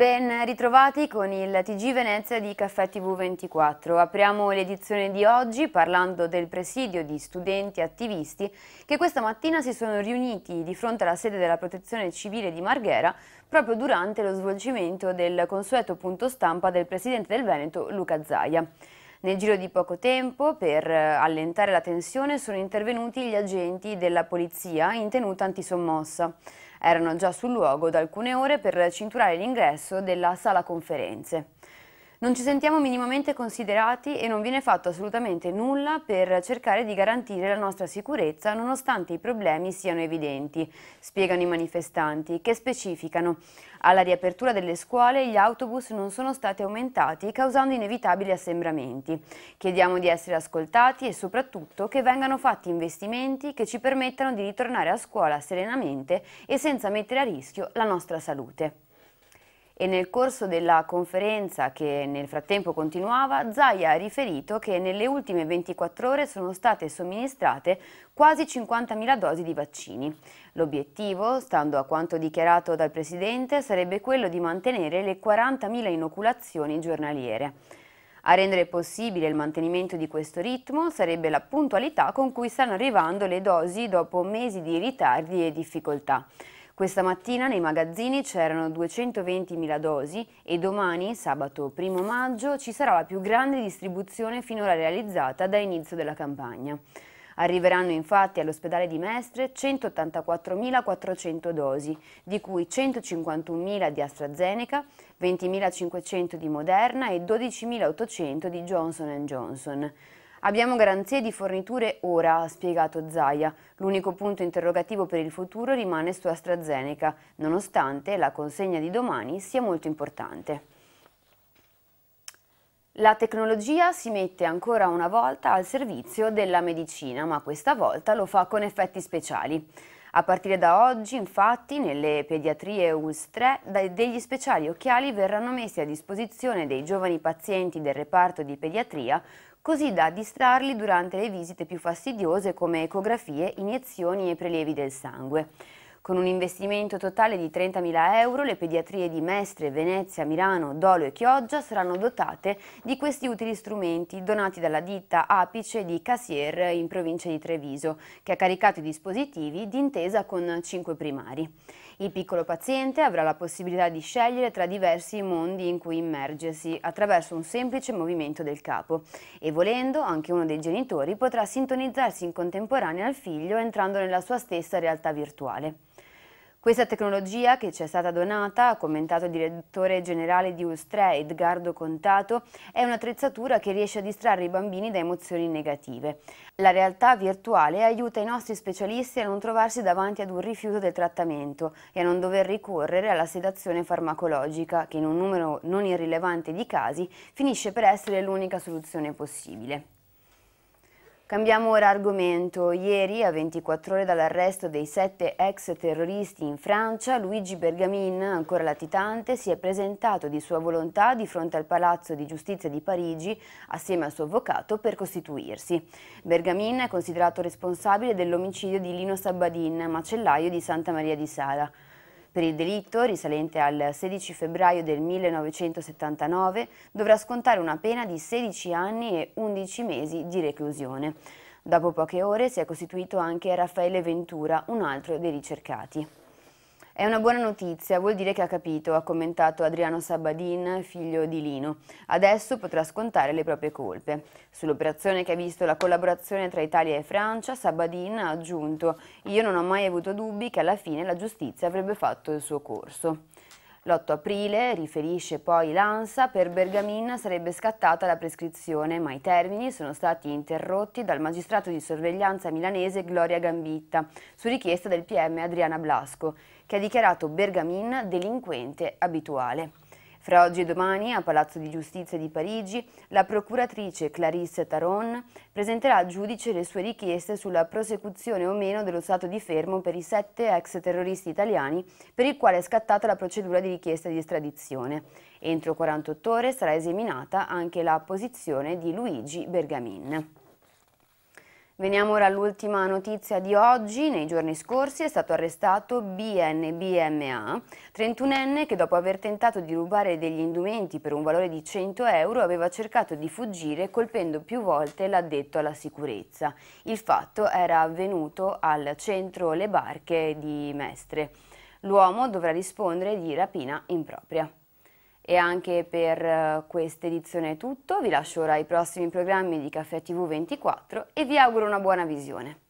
Ben ritrovati con il TG Venezia di Caffè TV24. Apriamo l'edizione di oggi parlando del presidio di studenti e attivisti che questa mattina si sono riuniti di fronte alla sede della Protezione Civile di Marghera proprio durante lo svolgimento del consueto punto stampa del Presidente del Veneto Luca Zaia. Nel giro di poco tempo, per allentare la tensione, sono intervenuti gli agenti della polizia in tenuta antisommossa. Erano già sul luogo da alcune ore per cinturare l'ingresso della sala conferenze. Non ci sentiamo minimamente considerati e non viene fatto assolutamente nulla per cercare di garantire la nostra sicurezza nonostante i problemi siano evidenti, spiegano i manifestanti, che specificano alla riapertura delle scuole gli autobus non sono stati aumentati causando inevitabili assembramenti. Chiediamo di essere ascoltati e soprattutto che vengano fatti investimenti che ci permettano di ritornare a scuola serenamente e senza mettere a rischio la nostra salute e nel corso della conferenza che nel frattempo continuava, Zaia ha riferito che nelle ultime 24 ore sono state somministrate quasi 50.000 dosi di vaccini. L'obiettivo, stando a quanto dichiarato dal Presidente, sarebbe quello di mantenere le 40.000 inoculazioni giornaliere. A rendere possibile il mantenimento di questo ritmo sarebbe la puntualità con cui stanno arrivando le dosi dopo mesi di ritardi e difficoltà. Questa mattina nei magazzini c'erano 220.000 dosi e domani, sabato 1 maggio, ci sarà la più grande distribuzione finora realizzata da inizio della campagna. Arriveranno infatti all'ospedale di Mestre 184.400 dosi, di cui 151.000 di AstraZeneca, 20.500 di Moderna e 12.800 di Johnson Johnson. Abbiamo garanzie di forniture ora, ha spiegato Zaia. L'unico punto interrogativo per il futuro rimane su AstraZeneca, nonostante la consegna di domani sia molto importante. La tecnologia si mette ancora una volta al servizio della medicina, ma questa volta lo fa con effetti speciali. A partire da oggi, infatti, nelle pediatrie ULS 3 degli speciali occhiali verranno messi a disposizione dei giovani pazienti del reparto di pediatria così da distrarli durante le visite più fastidiose come ecografie, iniezioni e prelievi del sangue. Con un investimento totale di 30.000 euro, le pediatrie di Mestre, Venezia, Milano, Dolo e Chioggia saranno dotate di questi utili strumenti donati dalla ditta Apice di Cassier in provincia di Treviso, che ha caricato i dispositivi d'intesa con 5 primari. Il piccolo paziente avrà la possibilità di scegliere tra diversi mondi in cui immergersi attraverso un semplice movimento del capo e volendo anche uno dei genitori potrà sintonizzarsi in contemporanea al figlio entrando nella sua stessa realtà virtuale. Questa tecnologia che ci è stata donata, ha commentato il direttore generale di Ustre Edgardo Contato, è un'attrezzatura che riesce a distrarre i bambini da emozioni negative. La realtà virtuale aiuta i nostri specialisti a non trovarsi davanti ad un rifiuto del trattamento e a non dover ricorrere alla sedazione farmacologica che in un numero non irrilevante di casi finisce per essere l'unica soluzione possibile. Cambiamo ora argomento. Ieri, a 24 ore dall'arresto dei sette ex terroristi in Francia, Luigi Bergamin, ancora latitante, si è presentato di sua volontà di fronte al Palazzo di Giustizia di Parigi assieme al suo avvocato per costituirsi. Bergamin è considerato responsabile dell'omicidio di Lino Sabadin, macellaio di Santa Maria di Sala. Per il delitto, risalente al 16 febbraio del 1979, dovrà scontare una pena di 16 anni e 11 mesi di reclusione. Dopo poche ore si è costituito anche Raffaele Ventura, un altro dei ricercati. È una buona notizia, vuol dire che ha capito, ha commentato Adriano Sabadin, figlio di Lino. Adesso potrà scontare le proprie colpe. Sull'operazione che ha visto la collaborazione tra Italia e Francia, Sabadin ha aggiunto «Io non ho mai avuto dubbi che alla fine la giustizia avrebbe fatto il suo corso». L'8 aprile, riferisce poi l'ANSA, per Bergamin sarebbe scattata la prescrizione, ma i termini sono stati interrotti dal magistrato di sorveglianza milanese Gloria Gambitta, su richiesta del PM Adriana Blasco, che ha dichiarato Bergamin delinquente abituale. Fra oggi e domani, a Palazzo di Giustizia di Parigi, la procuratrice Clarisse Taron presenterà al giudice le sue richieste sulla prosecuzione o meno dello stato di fermo per i sette ex terroristi italiani per il quale è scattata la procedura di richiesta di estradizione. Entro 48 ore sarà esaminata anche la posizione di Luigi Bergamin. Veniamo ora all'ultima notizia di oggi. Nei giorni scorsi è stato arrestato BNBMA, 31enne che dopo aver tentato di rubare degli indumenti per un valore di 100 euro aveva cercato di fuggire colpendo più volte l'addetto alla sicurezza. Il fatto era avvenuto al centro Le Barche di Mestre. L'uomo dovrà rispondere di rapina impropria. E anche per eh, questa edizione è tutto, vi lascio ora i prossimi programmi di Caffè TV24 e vi auguro una buona visione.